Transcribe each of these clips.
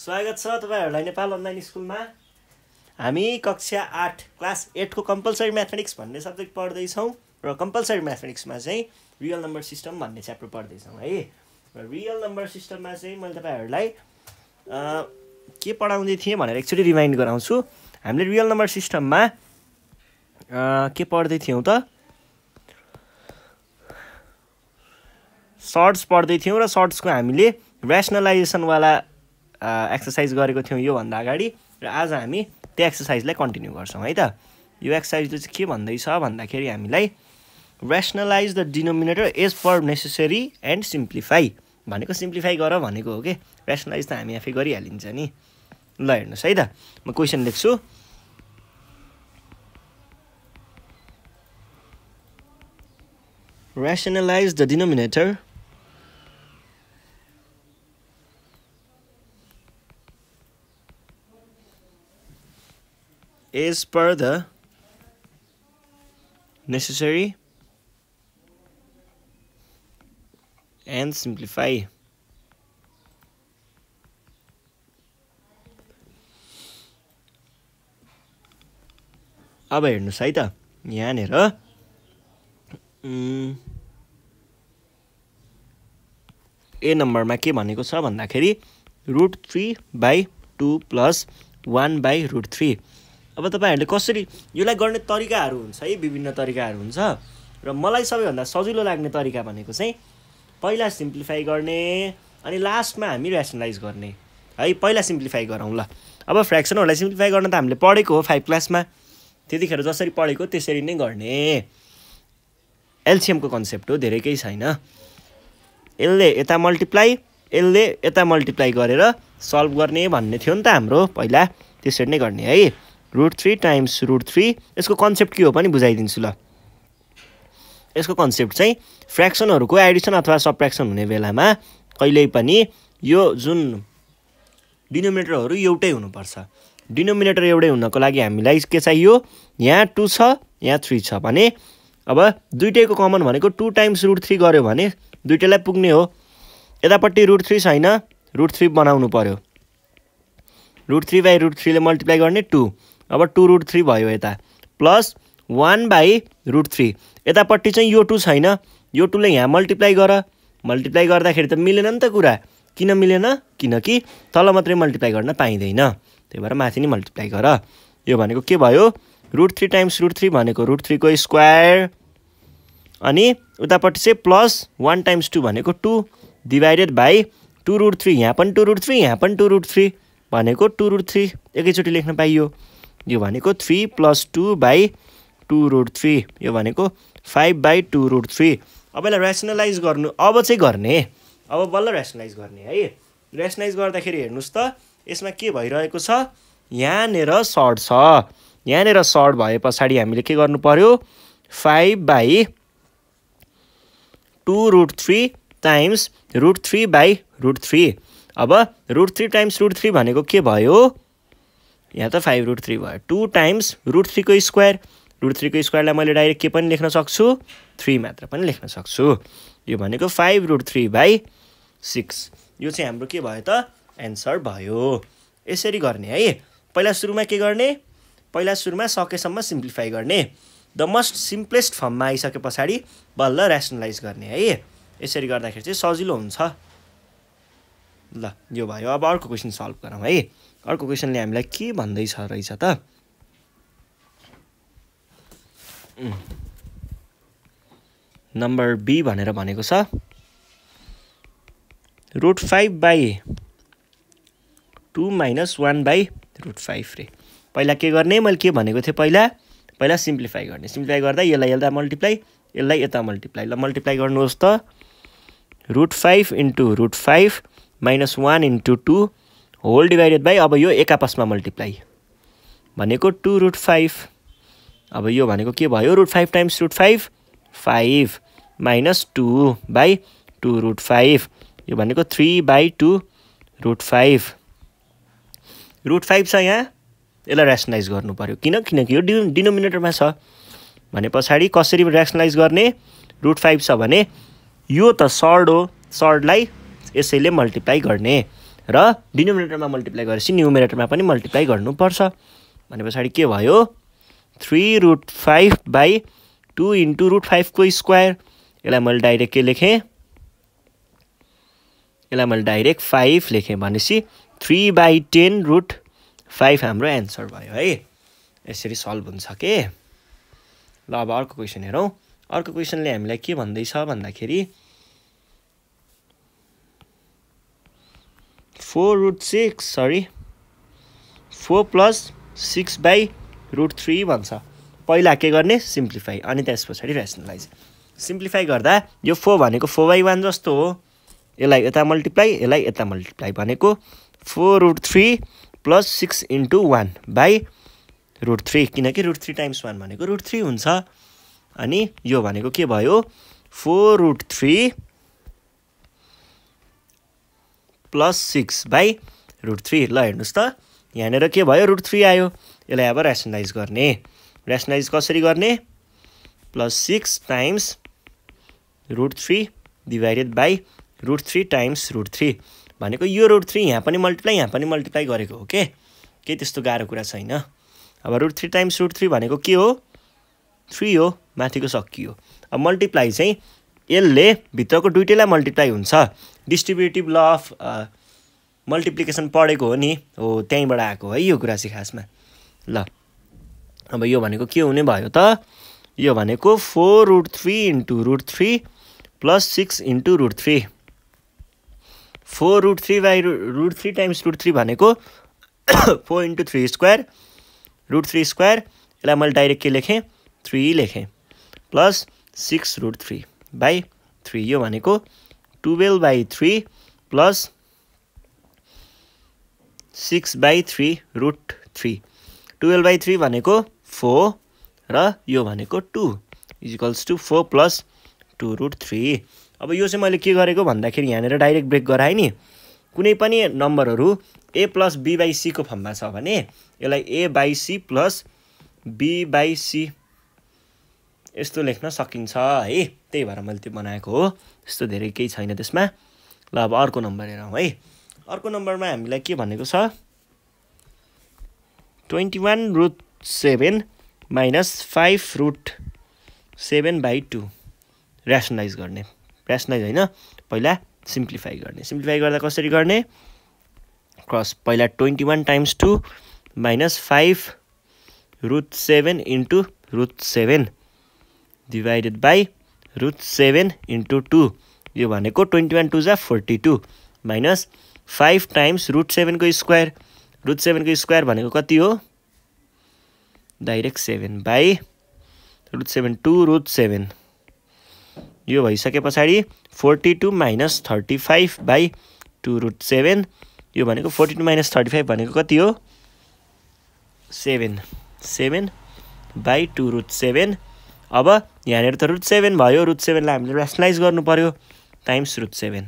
स्वागत छ तपाईँहरूलाई नेपाल अनलाइन स्कुलमा हामी कक्षा आठ क्लास एटको कम्पलसरी म्याथमेटिक्स भन्ने सब्जेक्ट पढ्दैछौँ र कम्पलसरी म्याथमेटिक्समा चाहिँ रियल नम्बर सिस्टम भन्ने च्याप्टर पढ्दैछौँ है र रियल नम्बर सिस्टममा चाहिँ मैले तपाईँहरूलाई के पढाउँदै थिएँ भनेर एकचोटि रिमाइन्ड गराउँछु हामीले रियल नम्बर सिस्टममा के पढ्दै थियौँ त सर्ट्स पढ्दै थियौँ र सर्ट्सको हामीले ऱ्यासनलाइजेसनवाला एक्सर्साइज गरेको थियौँ योभन्दा अगाडि र आज हामी त्यो एक्सर्साइजलाई कन्टिन्यू गर्छौँ है त यो एक्सर्साइजले चाहिँ के भन्दैछ भन्दाखेरि हामीलाई rationalize the denominator as far necessary and simplify भनेको सिम्प्लिफाई गर भनेको हो कि रेसनलाइज त हामी आफै गरिहालिन्छ नि ल हेर्नुहोस् है त म क्वेसन लेख्छु rationalize the denominator as per the necessary and simplify. अब हेर्नुहोस् है त यहाँनिर ए नम्बरमा के भनेको छ भन्दाखेरि root three by two plus one by root three अब तपाईँहरूले कसरी यसलाई गर्ने तरिकाहरू हुन्छ है विभिन्न तरिकाहरू हुन्छ र मलाई सबैभन्दा सजिलो लाग्ने तरिका भनेको चाहिँ पहिला सिम्प्लिफाई गर्ने अनि लास्टमा हामी ऱ्यासनलाइज गर्ने है पहिला सिम्प्लिफाई गरौँ ल अब फ्रेक्सनहरूलाई सिम्प्लिफाई गर्न त हामीले पढेको हो फाइभ क्लासमा त्यतिखेर जसरी पढेको त्यसरी नै गर्ने एलसिएमको कन्सेप्ट हो धेरै केही छैन यसले यता मल्टिप्लाई यसले यता मल्टिप्लाई गरेर सल्भ गर्ने भन्ने थियो नि त हाम्रो पहिला त्यसरी नै गर्ने है root three times root three यसको कन्सेप्ट के हो पनि बुझाइदिन्छु ल यसको कन्सेप्ट चाहिँ फ्रेक्सनहरूको एडिसन अथवा सप्रेक्सन हुने बेलामा कहिल्यै पनि यो जुन डिनोमिनेटरहरू एउटै हुनुपर्छ डिनोमिनेटर एउटै हुनको लागि हामीलाई के चाहियो यहाँ टू छ यहाँ थ्री छ भने अब दुइटैको कमन भनेको टू टाइम्स रुट थ्री गऱ्यो भने दुइटैलाई पुग्ने हो यतापट्टि रुट थ्री छैन रुट थ्री बनाउनु पऱ्यो रुट थ्री बाई रुट थ्रीले मल्टिप्लाई गर्ने टू अब टू रुट थ्री भयो यता plus one by root three यतापट्टि चाहिँ यो टू छैन यो टूले यहाँ मल्टिप्लाई गर मल्टिप्लाई गर्दाखेरि त मिलेन नि त कुरा किन मिलेन किनकि तल मात्रै मल्टिप्लाई गर्न पाइँदैन त्यही भएर माथि नै मल्टिप्लाई गर यो भनेको के भयो root three times root three भनेको रुट थ्रीको स्क्वायर अनि उतापट्टि चाहिँ प्लस वान टाइम्स टू भनेको two divided by two root three यहाँ पनि टू रुट थ्री यहाँ पनि टू रुट थ्री भनेको टू रुट थ्री एकैचोटि लेख्न पाइयो यो भनेको three plus two by two root three यो भनेको five by two root three अब यसलाई रेसनलाइज गर्नु अब चाहिँ गर्ने अब बल्ल रेसनलाइज गर्ने है रेसनलाइज गर्दाखेरि हेर्नुहोस् त यसमा के भइरहेको छ यहाँनिर सर्ट छ यहाँनिर सर्ट भए पछाडि हामीले के गर्नु पऱ्यो five by two root three times root three by root three अब root three times root three भनेको के भयो यहाँ त फाइभ रुट थ्री भयो टु टाइम्स रुट थ्रीको स्क्वायर रुट थ्रीको स्क्वायरलाई मैले डाइरेक्ट के पनि लेख्न सक्छु थ्री मात्र पनि लेख्न सक्छु यो भनेको five root three by six यो चाहिँ हाम्रो के भयो त एन्सर भयो यसरी गर्ने है पहिला सुरुमा के गर्ने पहिला सुरुमा सकेसम्म सिम्प्लिफाई गर्ने द मोस्ट सिम्पलेस्ट फर्ममा आइसके पछाडि बल्ल ऱ्यासनलाइज गर्ने है यसरी गर्दाखेरि चाहिँ सजिलो हुन्छ ल यो भयो अब अर्को क्वेसन सल्भ गरौँ है अर्को क्वेसनले हामीलाई के भन्दैछ रहेछ त नम्बर बी भनेर भनेको छ root five by two minus one by root five रे पहिला के गर्ने मैले के भनेको थिएँ पहिला पहिला सिम्प्लिफाई गर्ने सिम्प्लिफाई गर्दा यसलाई यता मल्टिप्लाई यसलाई यता मल्टिप्लाई ल मल्टिप्लाई गर्नुहोस् त root five into root five minus one into two whole divided by अब यो एक आपसमा मल्टिप्लाई भनेको टु रुट फाइभ अब यो भनेको के भयो root five times root five five minus two by two root five यो भनेको three by two root five root five छ यहाँ यसलाई ऱ्यासनलाइज गर्नु पऱ्यो किन किनकि यो डि डिनोमिनेटरमा छ भने पछाडि कसरी ऱ्यासनलाइज गर्ने रुट फाइभ छ भने यो त सर्ड हो सर्डलाई यसैले मल्टिप्लाई गर्ने र डिनोमिनेटरमा मल्टिप्लाई गरेपछि न्युमिनेटरमा पनि मल्टिप्लाई गर्नुपर्छ भने पछाडि के भयो three root five by two into root फाइभको स्क्वायर यसलाई मैले डाइरेक्ट के लेखेँ यसलाई मैले डाइरेक्ट फाइभ लेखेँ भनेपछि three by ten root five हाम्रो एन्सर भयो है यसरी सल्भ हुन्छ के ल अब अर्को क्वेसन हेरौँ अर्को क्वेसनले हामीलाई के भन्दैछ भन्दाखेरि four root six sorry four plus six by root three भन्छ पहिला के गर्ने सिम्प्लिफाई अनि त्यस पछाडि ऱ्यासनलाइज सिम्प्लिफाई गर्दा यो फोर भनेको फोर बाई वान जस्तो हो यसलाई यता मल्टिप्लाई यसलाई यता मल्टिप्लाई भनेको four root three plus six into one by root three किनकि रुट थ्री टाइम्स वान भनेको रुट थ्री हुन्छ अनि यो भनेको के भयो four root three plus six by root three ल हेर्नुहोस् त यहाँनिर के भयो रुट थ्री आयो यसलाई अब ऱ्यासनलाइज गर्ने ऱ्यासनलाइज कसरी गर्ने plus six times root three divided by root three times root three भनेको यो रुट थ्री यहाँ पनि मल्टिप्लाई यहाँ पनि मल्टिप्लाई गरेको हो के केही त्यस्तो गाह्रो कुरा छैन अब root three times root three भनेको के हो थ्री हो माथिको सकियो अब मल्टिप्लाई चाहिँ यसले भित्रको दुइटैलाई मल्टिप्लाई हुन्छ डिस्ट्रिब्युटिभ ल अफ मल्टिप्लिकेसन पढेको हो नि हो त्यहीँबाट आएको है यो कुरा चाहिँ खासमा ल अब यो भनेको के हुने भयो त यो भनेको four root three into root three plus six into root three four root three by root three times root three भनेको four into three square root three square यसलाई मैले डाइरेक्ट के लेखेँ थ्री लेखेँ plus six root three by three यो भनेको twelve by three plus six by three root three twelve by three भनेको four र यो भनेको two equals to four plus two root three अब यो चाहिँ मैले के गरेको भन्दाखेरि यहाँनिर डाइरेक्ट ब्रेक गराएँ नि कुनै पनि नम्बरहरू ए प्लस बी बाई सीको फर्ममा छ भने यसलाई A by C plus B by C यस्तो लेख्न सकिन्छ है त्यही भएर मैले त्यो बनाएको हो त्यस्तो धेरै केही छैन त्यसमा ल अब अर्को नम्बर हेरौँ है अर्को नम्बरमा हामीलाई के भनेको छ twenty one root seven minus five root seven by two rationalise गर्ने ऱ्यासनलाइज होइन पहिला सिम्प्लिफाई गर्ने सिम्प्लिफाई गर्दा कसरी गर्ने क्रस पहिला twenty one times two minus five root seven into root seven divided by root seven into two यो भनेको ट्वेन्टी वान टू जा forty two minus five times root सेभेनको स्क्वायर रुट सेभेनको स्क्वायर भनेको कति हो direct seven by root seven two root seven यो भइसके पछाडि forty two minus thirty five by two root seven यो भनेको forty two minus thirty five भनेको कति हो seven seven by two root seven अब यहाँनिर त रुट सेभेन भयो रुट सेभेनलाई हामीले रेसनलाइज गर्नु पऱ्यो टाइम्स रुट सेभेन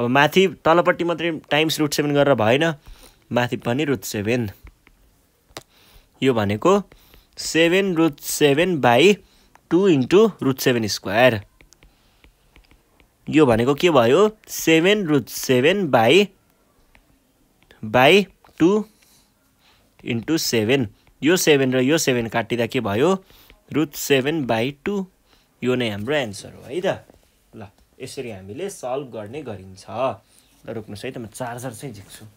अब माथि तलपट्टि मात्रै टाइम्स रुट सेभेन गरेर भएन माथि पनि रुट सेभेन यो भनेको seven root seven by two into root seven square यो भनेको के भयो seven root seven by by two into seven यो सेभेन र यो सेभेन काटिँदा के भयो रुट सेभेन बाई टू यो नै हाम्रो एन्सर हो है त ल यसरी हामीले सल्भ गर्ने गरिन्छ ल रोक्नुहोस् है त म चार्जर चाहिँ झिक्छु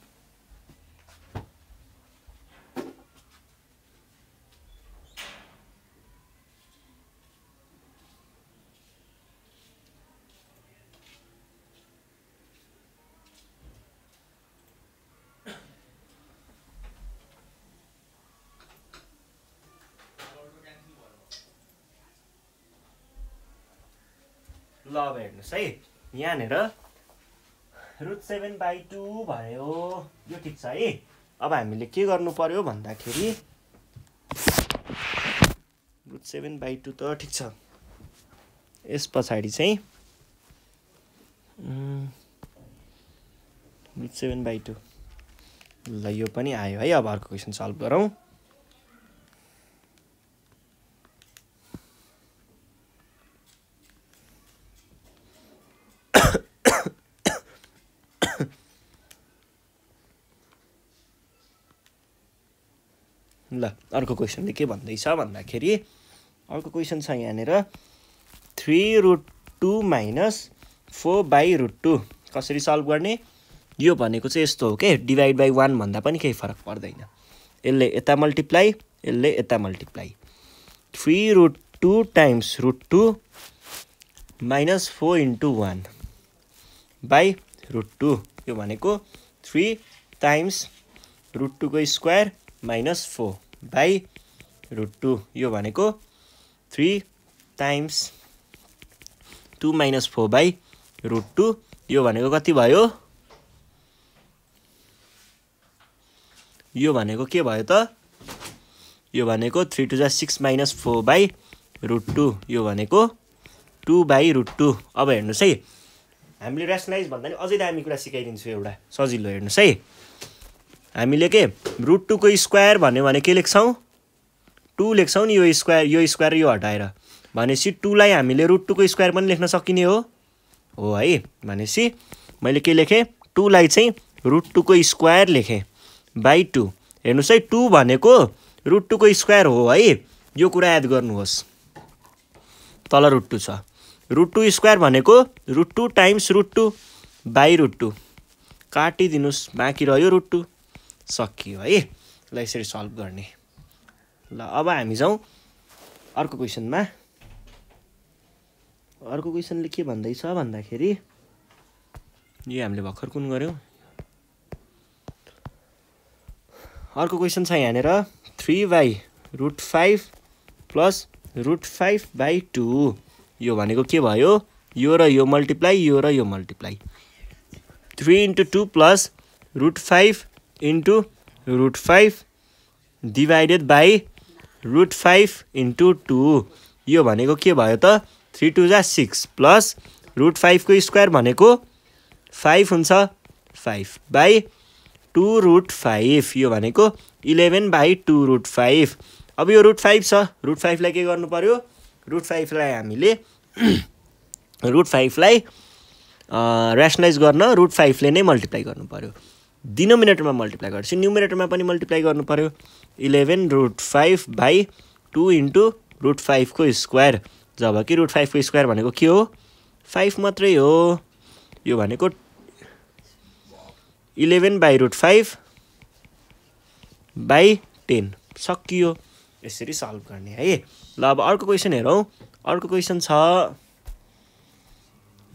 अब हेर्नुहोस् है यहाँनिर रुट सेभेन बाई टू भयो यो ठिक छ है अब हामीले के गर्नु पर्यो भन्दाखेरि रुट सेभेन बाई टू त ठिक छ यस पछाडि चाहिँ रुट सेभेन बाई टू ल यो पनि आयो है अब अर्को क्वेसन सल्भ गरौँ ल अर्को क्वेसनले के भन्दैछ भन्दाखेरि अर्को क्वेसन छ यहाँनिर three root two minus four by root two कसरी सल्भ गर्ने यो भनेको चाहिँ यस्तो हो कि डिभाइड बाई वान भन्दा पनि केही फरक पर्दैन यसले यता मल्टिप्लाई यसले यता multiply three root two times root two minus four into one by root two यो भनेको थ्री टाइम्स रुट टूको square minus four by root two यो भनेको three times two minus four by root two यो भनेको कति भयो यो भनेको के भयो त यो भनेको थ्री टू जा six minus four by root two यो भनेको टू बाई रुट टू अब हेर्नुहोस् है हामीले रेसनलाइज भन्दा पनि अझै दामी कुरा सिकाइदिन्छु एउटा सजिलो हेर्नुहोस् है हामीले के रुट टूको स्क्वायर भन्यो भने के लेख्छौँ टू लेख्छौँ नि यो स्क्वायर यो स्क्वायर यो हटाएर भनेपछि टूलाई हामीले रुट टूको स्क्वायर पनि लेख्न सकिने हो हो है भनेपछि मैले के लेखेँ टूलाई चाहिँ रुट टूको स्क्वायर लेखेँ बाई टू हेर्नुहोस् है टू भनेको रुट टूको स्क्वायर हो है यो कुरा याद गर्नुहोस् तल रुट टू छ रुट टू स्क्वायर भनेको root two times root two by root two काटिदिनुहोस् बाँकी रह्यो रुट टू सकियो है ल यसरी सल्भ गर्ने ल अब हामी जाउँ अर्को क्वेसनमा अर्को क्वेसनले के भन्दैछ भन्दाखेरि यो हामीले भर्खर कुन गऱ्यौँ अर्को क्वेसन छ यहाँनिर three by root five plus root five by two यो भनेको के भयो यो र यो मल्टिप्लाई यो र यो multiply three into two plus root five into root five divided by root five into two यो भनेको के भयो त थ्री टु जा सिक्स प्लस रुट फाइभको स्क्वायर भनेको फाइभ हुन्छ five by two root five यो भनेको eleven by two root five अब यो रुट फाइभ छ रुट फाइभलाई के गर्नु पऱ्यो रुट फाइभलाई हामीले रुट फाइभलाई ऱ्यासनलाइज गर्न रुट फाइभले नै मल्टिप्लाई गर्नु पऱ्यो डिनोमिनेटरमा मल्टिप्लाई गर्छु न्युमिनेटरमा पनि मल्टिप्लाई गर्नु पऱ्यो eleven root five by two into root फाइभको स्क्वायर जब कि रुट फाइभको स्क्वायर भनेको के हो फाइभ मात्रै हो यो भनेको eleven by root five by ten सकियो यसरी सल्भ गर्ने है ल अब अर्को क्वेसन हेरौँ अर्को क्वेसन छ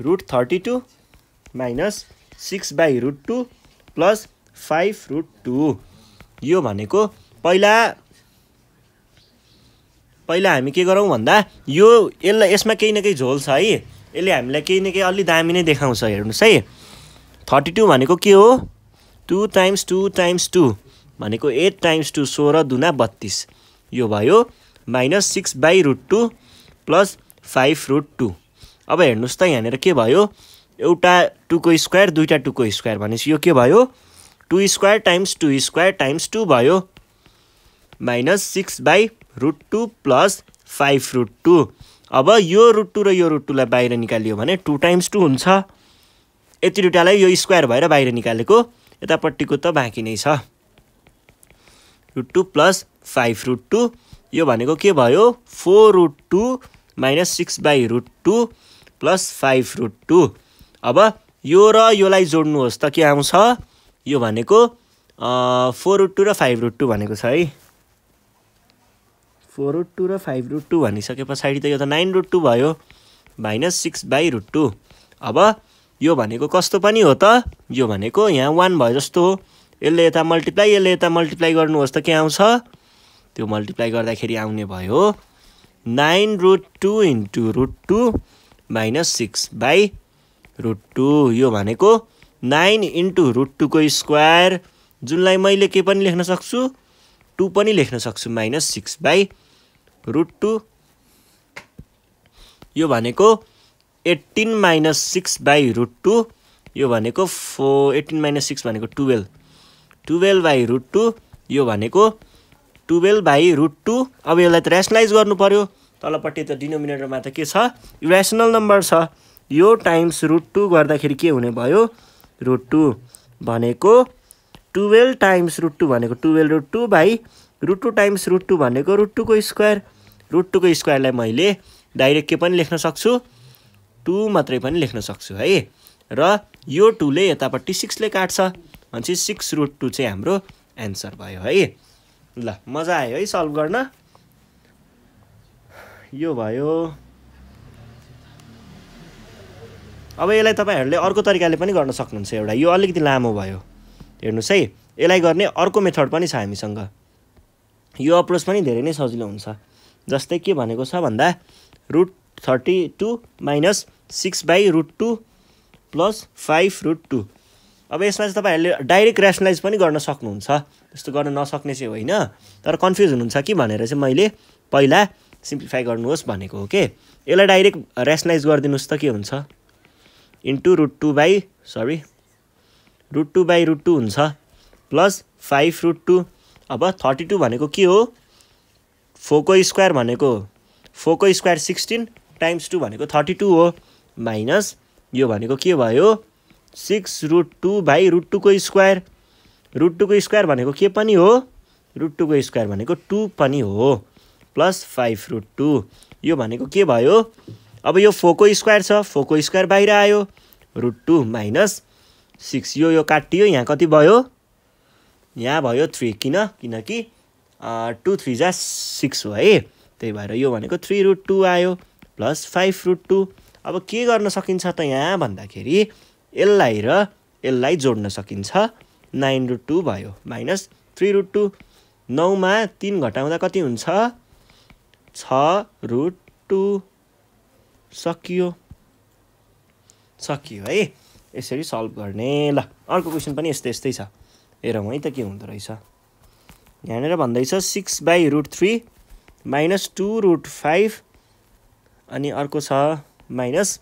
root thirty two minus six by root two plus five root two यो भनेको पहिला पहिला हामी के गरौँ भन्दा यो यसलाई यसमा केही न केही झोल छ है यसले हामीलाई केही न केही अलि दामी नै देखाउँछ हेर्नुहोस् है थर्टी टू भनेको के हो two times two times two भनेको एट टाइम्स टू सोह्र दुना बत्तिस यो भयो minus six by root two plus five root two अब हेर्नुहोस् त यहाँनिर के भयो एउटा टुको स्क्वायर दुईवटा टुको स्क्वायर भनेपछि यो के भयो two square times two square times two भयो minus six by root two plus five root two अब यो रुट टू र यो रुट टूलाई बाहिर निकालियो भने टु टाइम्स टू हुन्छ यति दुइटालाई यो स्क्वायर भएर बाहिर निकालेको यतापट्टिको त बाँकी नै छ root two plus five root two यो भनेको के भयो four root two minus six by root two plus five root two अब यो र योलाई जोड्नुहोस् त के आउँछ यो भनेको फोर रुट टू र फाइभ रुट टू भनेको छ है फोर रुट टू र फाइभ रुट टू भनिसके पछाडि त यो त नाइन रुट टू भयो minus six by root two अब यो भनेको कस्तो पनि हो त यो भनेको यहाँ वान भयो जस्तो हो यसले यता मल्टिप्लाई यसले यता मल्टिप्लाई गर्नुहोस् त के आउँछ त्यो मल्टिप्लाई गर्दाखेरि आउने भयो nine root two into root two minus six by root two यो भनेको नाइन इन्टु रुट टूको स्क्वायर जुनलाई मैले के पनि लेख्न सक्छु टू पनि लेख्न सक्छु minus six by root two यो भनेको eighteen minus six by root two यो भनेको फो एट्टिन माइनस सिक्स भनेको twelve twelve by root two यो भनेको टुवेल्भ बाई रुट टू अब यसलाई त रेसनलाइज गर्नु पऱ्यो तलपट्टि त डिनोमिनेटरमा त के छ इरेसनल नम्बर छ यो टाइम्स रुट टू गर्दाखेरि के हुने भयो रुट टू भनेको टुवेल्भ टाइम्स रुट टू भनेको twelve root two by root two times root two भनेको रुट टूको स्क्वायर रुट टूको स्क्वायरलाई मैले डाइरेक्ट के पनि लेख्न सक्छु टू मात्रै पनि लेख्न सक्छु है र यो टूले यतापट्टि सिक्सले काट्छ भनेपछि सिक्स रुट टू चाहिँ हाम्रो एन्सर भयो है ल मजा आयो है सल्भ गर्न यो भयो अब यसलाई तपाईँहरूले अर्को तरिकाले पनि गर्न सक्नुहुन्छ एउटा यो अलिकति लामो भयो हेर्नुहोस् है यसलाई गर्ने अर्को मेथड पनि छ हामीसँग यो अप्रोच पनि धेरै नै सजिलो हुन्छ जस्तै के भनेको छ भन्दा root thirty two minus six by root two plus five root two अब यसमा चाहिँ तपाईँहरूले डाइरेक्ट ऱ्यासनलाइज पनि गर्न सक्नुहुन्छ त्यस्तो गर्न नसक्ने चाहिँ होइन तर कन्फ्युज हुनुहुन्छ कि भनेर चाहिँ मैले पहिला सिम्प्लिफाई गर्नुहोस् भनेको हो कि यसलाई डाइरेक्ट ऱ्यासनलाइज गरिदिनुहोस् त के हुन्छ into root two by sorry root two by root two हुन्छ प्लस फाइभ रुट टू अब थर्टी टू भनेको के हो फोको स्क्वायर भनेको फोको स्क्वायर सिक्सटिन टाइम्स टू भनेको थर्टी टू हो माइनस यो भनेको के भयो six root two by root टूको स्क्वायर रुट टूको स्क्वायर भनेको के पनि हो रुट टूको स्क्वायर भनेको टू पनि हो प्लस फाइभ रुट टू यो भनेको के भयो अब यो फोको स्क्वायर छ फोको स्क्वायर बाहिर आयो रुट टू माइनस सिक्स यो यो काटियो यहाँ कति भयो यहाँ भयो थ्री किन किनकि टु थ्री जा सिक्स हो है त्यही भएर यो भनेको थ्री रुट टू आयो प्लस फाइभ रुट टू अब के गर्न सकिन्छ त यहाँ भन्दाखेरि यसलाई र यसलाई जोड्न सकिन्छ नाइन रुट टू भयो माइनस थ्री रुट टू नौमा तिन घटाउँदा कति हुन्छ छ रुट टू सकियो सकियो है यसरी सल्भ गर्ने ल अर्को क्वेसन पनि यस्तै यस्तै छ हेरौँ है त के हुँदो रहेछ यहाँनिर भन्दैछ six by root three minus two root five अनि अर्को छ minus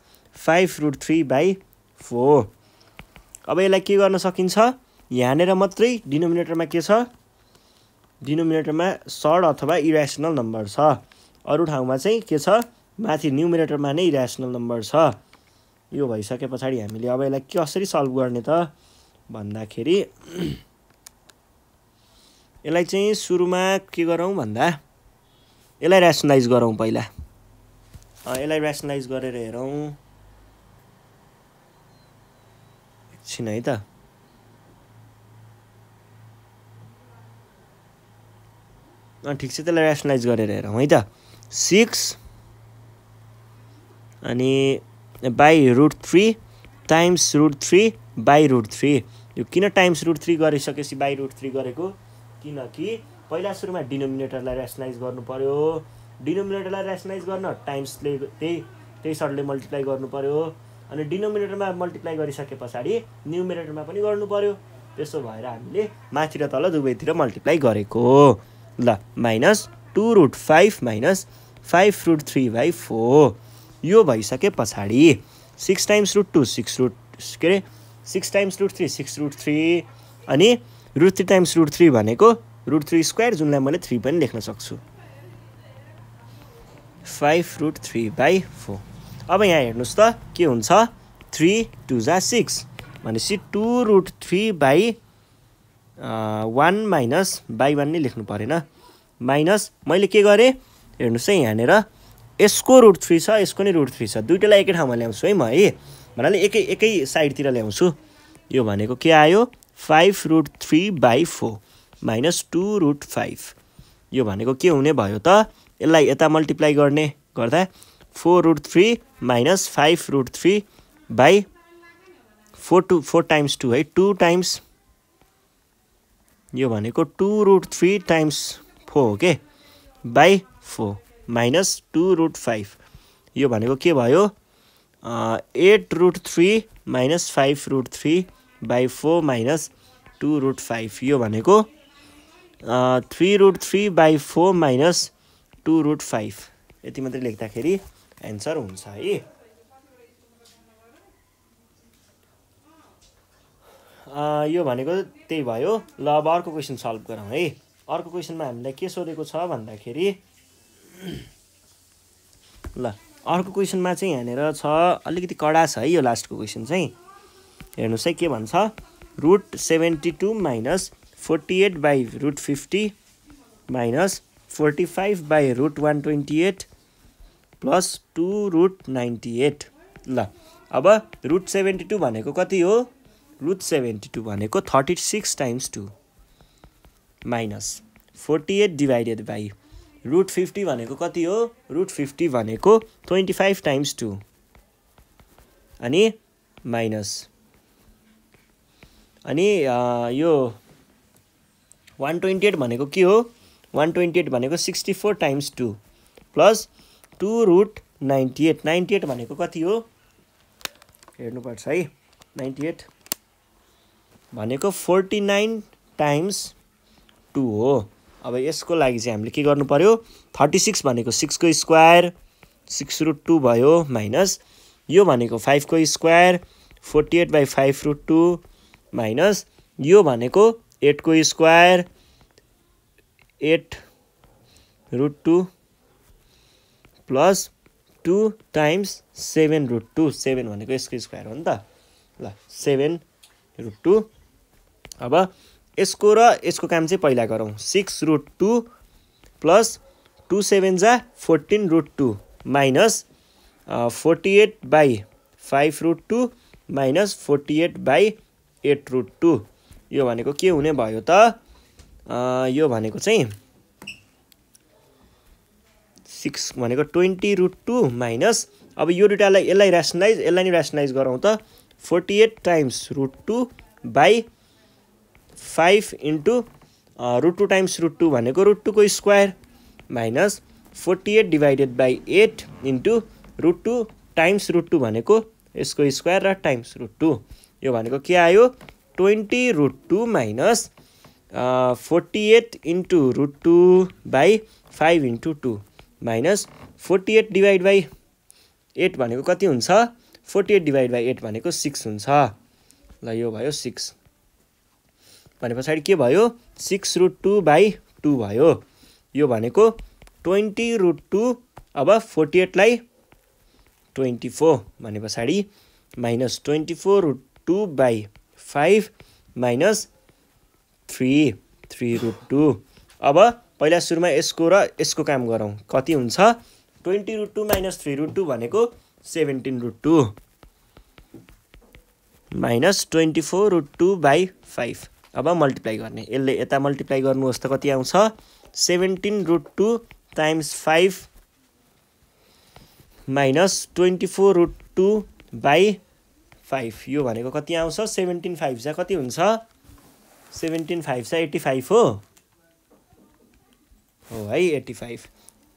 five root three by four अब यसलाई के गर्न सकिन्छ यहाँनिर मात्रै डिनोमिनेटरमा के छ डिनोमिनेटरमा सर्ड अथवा इरेसनल नम्बर छ अरू ठाउँमा चाहिँ के छ माथि न्युमिनेटरमा नै ऱ्यासनल नम्बर छ यो भइसके पछाडि हामीले अब यसलाई कसरी सल्भ गर्ने त भन्दाखेरि यसलाई चाहिँ सुरुमा के गरौँ भन्दा यसलाई ऱ्यासनलाइज गरौँ पहिला यसलाई ऱ्यासनलाइज गरेर हेरौँ एकछिन है त ठिक छ त्यसलाई ऱ्यासनलाइज गरेर हेरौँ है त सिक्स अनि by root three times root three by root three यो किन टाइम्स रुट थ्री गरिसकेपछि बाई रुट थ्री गरेको किनकि पहिला सुरुमा डिनोमिनेटरलाई रेसनाइज गर्नु पऱ्यो डिनोमिनेटरलाई रेसनाइज गर्न टाइम्सले त्यही त्यही सर्टले मल्टिप्लाई गर्नु पऱ्यो अनि डिनोमिनेटरमा मल्टिप्लाई गरिसके पछाडि न्युमिनेटरमा पनि गर्नु पऱ्यो त्यसो भएर हामीले माथि र तल दुवैतिर मल्टिप्लाई गरेको ल minus two root five minus five root three by four यो भइसके पछाडि six times root two six root के अरे six times root three six root three अनि root three times root three भनेको रुट थ्री स्क्वायर जुनलाई मैले three पनि लेख्न सक्छु five root three by four अब यहाँ हेर्नुहोस् त के हुन्छ थ्री टु जा सिक्स भनेपछि two root three by one minus by one नै लेख्नु परेन माइनस मैले के गरेँ हेर्नुहोस् है यहाँनिर यसको रुट थ्री छ यसको नै रुट थ्री छ दुइटालाई एकै ठाउँमा ल्याउँछु है म है भन्नाले एकै एकै साइडतिर ल्याउँछु यो भनेको के आयो five root three by four minus two root five यो भनेको के हुने भयो त यसलाई यता मल्टिप्लाई गर्ने गर्दा four root three minus five root three by four two four times two है टू टाइम्स यो भनेको two root three times four हो के by four minus two root five यो भनेको के भयो eight root three minus five root three by four minus two root five यो भनेको three root three by four minus two root five यति मात्रै लेख्दाखेरि एन्सर हुन्छ है यो भनेको त्यही भयो ल अब अर्को क्वेसन सल्भ गरौँ है अर्को क्वेसनमा हामीलाई के सोधेको छ भन्दाखेरि ल अर्को क्वेसनमा चाहिँ यहाँनिर छ अलिकति कडा छ है यो लास्टको क्वेसन चाहिँ हेर्नुहोस् है के भन्छ root seventy two minus forty eight by root fifty minus forty five by root one twenty eight plus two root ninety eight ल अब रुट सेभेन्टी टू भनेको कति हो रुट सेभेन्टी टू भनेको thirty six times two minus forty eight divided by root fifty भनेको कति हो root fifty भनेको ट्वेन्टी फाइभ टाइम्स टू अनि माइनस अनि यो वान ट्वेन्टी एट भनेको के हो वान ट्वेन्टी एट भनेको sixty four times two plus two root ninety eight ninety eight भनेको कति हो हेर्नुपर्छ है नाइन्टी एट भनेको फोर्टी नाइन टाइम्स टू हो अब यसको लागि चाहिँ हामीले के गर्नु पऱ्यो थर्टी सिक्स भनेको सिक्सको स्क्वायर सिक्स रुट टू भयो माइनस यो भनेको फाइभको square forty eight by five root two minus यो भनेको एटको square eight root two plus two times seven root two seven भनेको यसको स्क्वायर हो नि त ल सेभेन रुट टू अब यसको र यसको काम चाहिँ पहिला गरौँ six root two plus two seven जा fourteen root two minus forty eight by five root two minus forty eight by eight root two यो भनेको के हुने भयो त यो भनेको चाहिँ सिक्स भनेको ट्वेन्टी रुट टू माइनस अब यो दुइटालाई यसलाई ऱ्यासनलाइज यसलाई नै ऱ्यासनलाइज गरौँ त forty eight times root two by five into root two times root two भनेको रुट टूको square minus forty eight divided by eight into root two times root two भनेको यसको स्क्वायर र टाइम्स रुट टू यो भनेको के आयो twenty root two minus forty eight into root two by five into two minus forty eight divide by eight भनेको कति हुन्छ forty eight divide by eight भनेको सिक्स हुन्छ ल यो भयो सिक्स भने पछाडि के भयो six root two by two भयो यो भनेको ट्वेन्टी रुट टू अब फोर्टी एटलाई ट्वेन्टी फोर भने पछाडि minus twenty four root two by five minus three three root two अब पहिला सुरुमा यसको र यसको काम गरौँ कति हुन्छ twenty root two minus three root two भनेको seventeen root two minus twenty four root two by five अब मल्टिप्लाई गर्ने यसले यता मल्टिप्लाई गर्नुहोस् त कति आउँछ seventeen root two times five minus twenty four root two by five यो भनेको कति आउँछ सेभेन्टिन फाइभ छ कति हुन्छ सेभेन्टिन फाइभ छ एट्टी फाइभ हो हो है eighty five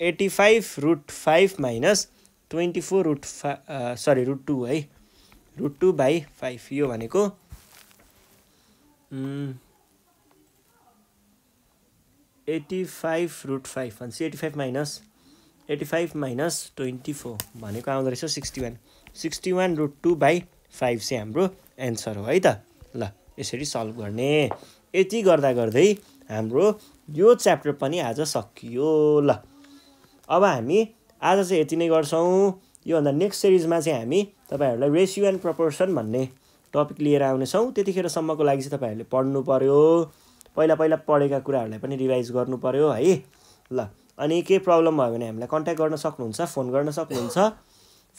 eighty five root five minus twenty four root फा सरी रुट टू है रुट टू बाई फाइभ यो भनेको एट्टी फाइभ रुट फाइभ भनेपछि eighty five minus eighty five minus twenty four भनेको आउँदो रहेछ sixty one sixty one root two by five चाहिँ हाम्रो एन्सर हो है त ल यसरी सल्भ गर्ने यति गर्दा गर्दै हाम्रो यो च्याप्टर पनि आज सकियो ल अब हामी आज चाहिँ यति नै गर्छौँ योभन्दा नेक्स्ट सिरिजमा चाहिँ हामी तपाईँहरूलाई रेसियो एन्ड प्रपोर्सन भन्ने टपिक लिएर आउनेछौँ त्यतिखेरसम्मको लागि चाहिँ तपाईँहरूले पढ्नु पऱ्यो पहिला पहिला पढेका कुराहरूलाई पनि रिभाइज गर्नु पऱ्यो है ल अनि केही प्रब्लम भयो भने हामीलाई कन्ट्याक्ट गर्न सक्नुहुन्छ फोन गर्न सक्नुहुन्छ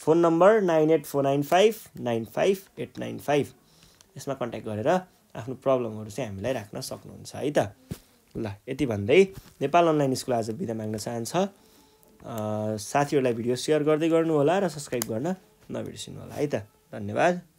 phone number nine eight four nine five nine five eight nine five यसमा कन्ट्याक्ट गरेर आफ्नो प्रब्लमहरू चाहिँ हामीलाई राख्न सक्नुहुन्छ है त ल यति भन्दै नेपाल अनलाइन स्कुल आज बिदा माग्न चाहन्छ साथीहरूलाई भिडियो सेयर गर्दै गर्नुहोला र सब्सक्राइब गर्न नबिर्सिनु होला है त धन्यवाद